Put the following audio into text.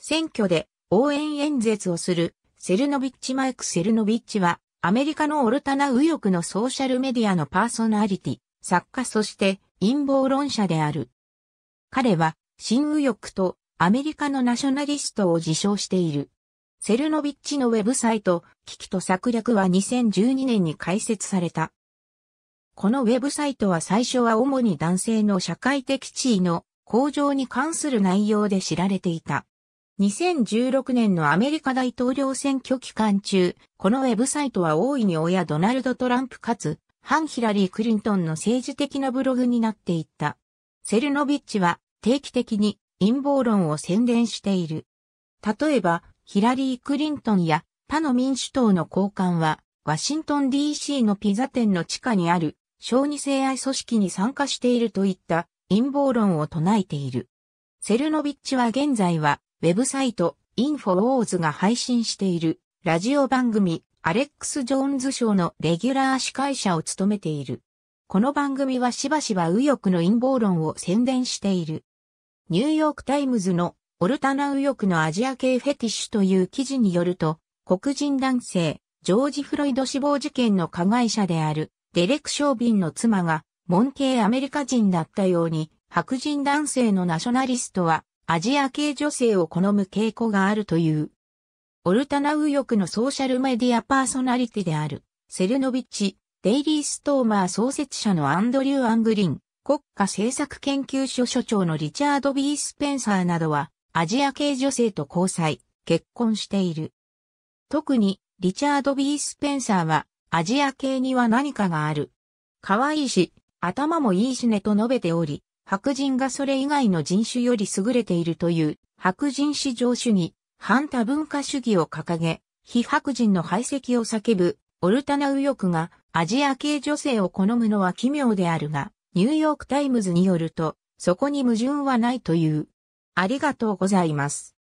選挙で応援演説をするセルノビッチ・マイク・セルノビッチは、アメリカのオルタナ右翼のソーシャルメディアのパーソナリティ、作家そして陰謀論者である。彼は、新右翼とアメリカのナショナリストを自称している。セルノビッチのウェブサイト、危機と策略は2012年に開設された。このウェブサイトは最初は主に男性の社会的地位の向上に関する内容で知られていた。2016年のアメリカ大統領選挙期間中、このウェブサイトは大いに親ドナルド・トランプかつ、反ヒラリー・クリントンの政治的なブログになっていった。セルノビッチは定期的に陰謀論を宣伝している。例えば、ヒラリー・クリントンや他の民主党の高官は、ワシントン DC のピザ店の地下にある小児性愛組織に参加しているといった陰謀論を唱えている。セルノビッチは現在はウェブサイト、インフォウォーズが配信している、ラジオ番組、アレックス・ジョーンズ賞のレギュラー司会者を務めている。この番組はしばしば右翼の陰謀論を宣伝している。ニューヨークタイムズのオルタナ右翼のアジア系フェティッシュという記事によると、黒人男性、ジョージ・フロイド死亡事件の加害者である、デレク・ショービンの妻が、門系アメリカ人だったように、白人男性のナショナリストは、アジア系女性を好む傾向があるという。オルタナ右翼のソーシャルメディアパーソナリティである、セルノビッチ、デイリー・ストーマー創設者のアンドリュー・アングリン、国家政策研究所所長のリチャード・ B・ スペンサーなどは、アジア系女性と交際、結婚している。特に、リチャード・ B・ スペンサーは、アジア系には何かがある。可愛いし、頭もいいしねと述べており、白人がそれ以外の人種より優れているという白人至上主義、反多文化主義を掲げ、非白人の排斥を叫ぶオルタナ右翼がアジア系女性を好むのは奇妙であるが、ニューヨークタイムズによると、そこに矛盾はないという。ありがとうございます。